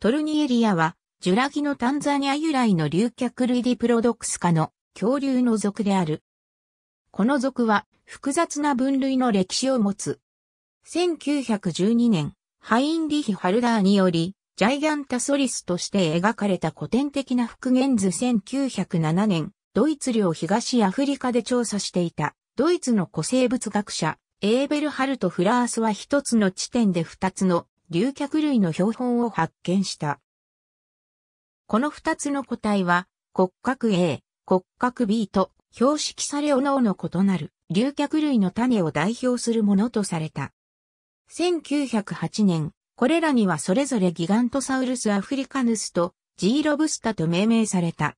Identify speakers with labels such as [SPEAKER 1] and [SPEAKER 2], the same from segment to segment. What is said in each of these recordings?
[SPEAKER 1] トルニエリアは、ジュラギのタンザニア由来の竜脚類ディプロドクス科の恐竜の属である。この属は複雑な分類の歴史を持つ。1912年、ハインリヒ・ハルダーにより、ジャイガンタソリスとして描かれた古典的な復元図1907年、ドイツ領東アフリカで調査していた、ドイツの古生物学者、エーベルハルト・フラースは一つの地点で二つの竜脚類の標本を発見した。この二つの個体は骨格 A、骨格 B と標識されおのおの異なる竜脚類の種を代表するものとされた。1908年、これらにはそれぞれギガントサウルスアフリカヌスとジーロブスタと命名された。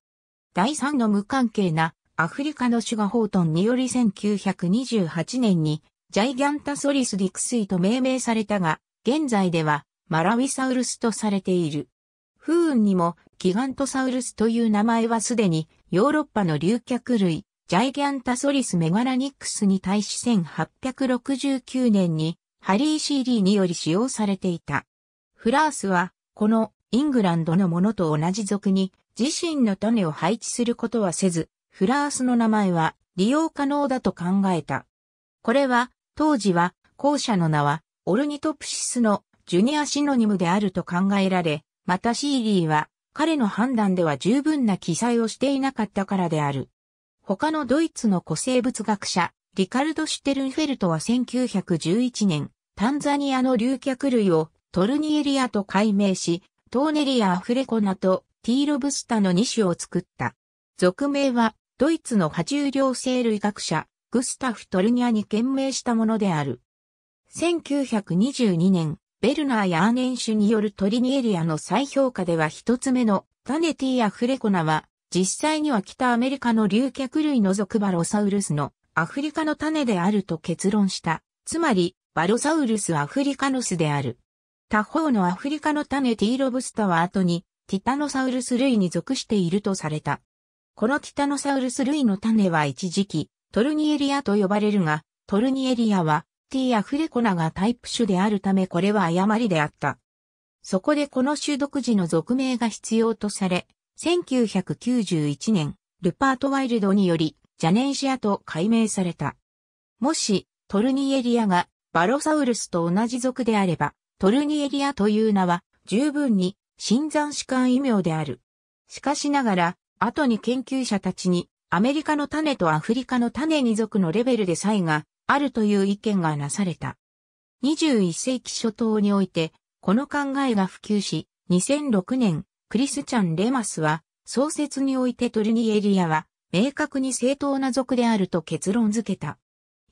[SPEAKER 1] 第三の無関係なアフリカのシュガホートンにより1928年にジャイギャンタソリスディクスイと命名されたが、現在ではマラウィサウルスとされている。風雲にもギガントサウルスという名前はすでにヨーロッパの竜脚類、ジャイギャンタソリスメガラニックスに対し1869年にハリー・シーリーにより使用されていた。フラースはこのイングランドのものと同じ族に自身の種を配置することはせず、フラースの名前は利用可能だと考えた。これは当時は後者の名はオルニトプシスのジュニアシノニムであると考えられ、またシーリーは彼の判断では十分な記載をしていなかったからである。他のドイツの古生物学者、リカルド・シュテルンフェルトは1911年、タンザニアの竜脚類をトルニエリアと改名し、トーネリア・アフレコナとティーロブスタの2種を作った。俗名は、ドイツの爬虫量生類学者、グスタフ・トルニアに懸命したものである。1922年、ベルナーやアーネン種によるトリニエリアの再評価では一つ目のタネティ・アフレコナは、実際には北アメリカの竜脚類の属バロサウルスのアフリカの種であると結論した。つまり、バロサウルスアフリカノスである。他方のアフリカの種ティーロブスタは後にティタノサウルス類に属しているとされた。このティタノサウルス類の種は一時期トルニエリアと呼ばれるが、トルニエリアは T アフレコナがタイプ種であるためこれは誤りであった。そこでこの種独自の俗名が必要とされ、1991年、ルパートワイルドにより、ジャネンシアと改名された。もし、トルニエリアがバロサウルスと同じ属であれば、トルニエリアという名は十分に新山士官異名である。しかしながら、後に研究者たちにアメリカの種とアフリカの種に属のレベルで差異があるという意見がなされた。21世紀初頭において、この考えが普及し、2006年、クリスチャン・レマスは、創設においてトリニエリアは、明確に正当な族であると結論付けた。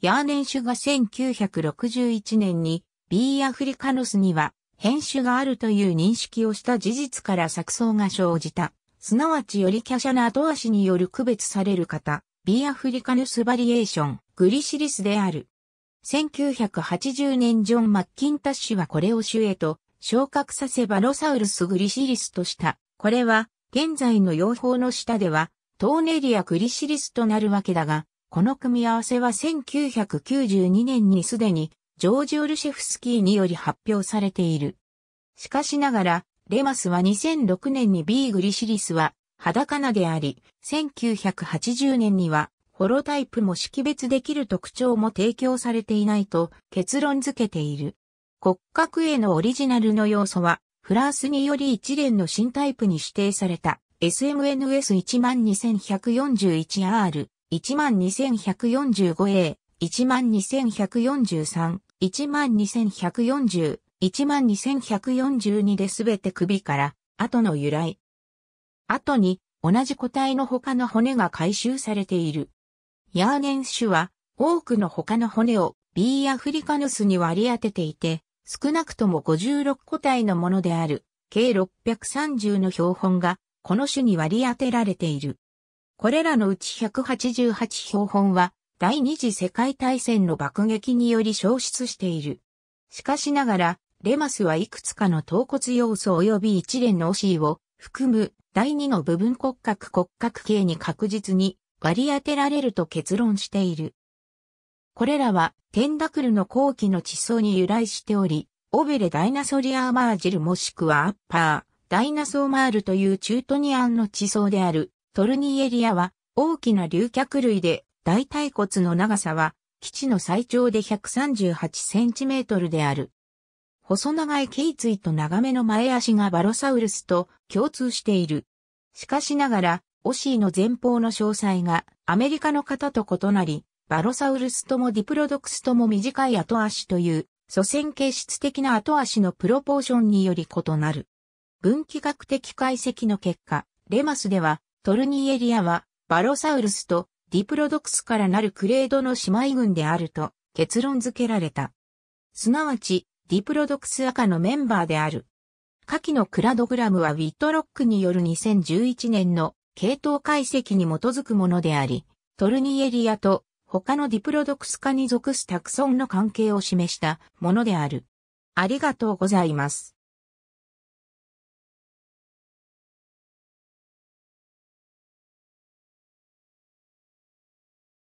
[SPEAKER 1] ヤーネン種が1961年に B アフリカノスには変種があるという認識をした事実から錯綜が生じた。すなわちより華奢な後足による区別される方、B アフリカヌスバリエーション、グリシリスである。1980年ジョン・マッキンタッシュはこれを種へと昇格させバロサウルス・グリシリスとした。これは現在の養蜂の下ではトーネリア・グリシリスとなるわけだが、この組み合わせは1992年にすでにジョージ・オルシェフスキーにより発表されている。しかしながら、レマスは2006年に B グリシリスは裸名であり、1980年にはホロタイプも識別できる特徴も提供されていないと結論付けている。骨格へのオリジナルの要素は、フランスにより一連の新タイプに指定された SMNS12141R、12145A、12143、12140、12142で全て首から後の由来。後に同じ個体の他の骨が回収されている。ヤーネン種は多くの他の骨を B アフリカヌスに割り当てていて、少なくとも56個体のものである、計630の標本が、この種に割り当てられている。これらのうち188標本は、第二次世界大戦の爆撃により消失している。しかしながら、レマスはいくつかの頭骨要素及び一連のオシーを含む第二の部分骨格骨格系に確実に割り当てられると結論している。これらはテンダクルの後期の地層に由来しており、オベレダイナソリアーマージルもしくはアッパー、ダイナソーマールというチュートニアンの地層であるトルニエリアは大きな竜脚類で大腿骨の長さは基地の最長で1 3 8トルである。細長い頸椎と長めの前足がバロサウルスと共通している。しかしながら、オシーの前方の詳細がアメリカの方と異なり、バロサウルスともディプロドクスとも短い後足という、祖先形質的な後足のプロポーションにより異なる。分岐学的解析の結果、レマスでは、トルニエリアは、バロサウルスとディプロドクスからなるクレードの姉妹群であると結論付けられた。すなわち、ディプロドクス赤のメンバーである。下記のクラドグラムはウィットロックによる2011年の系統解析に基づくものであり、トルニエリアと他のディプロドクス科に属すタクソンの関係を示したものである。ありがとうございます。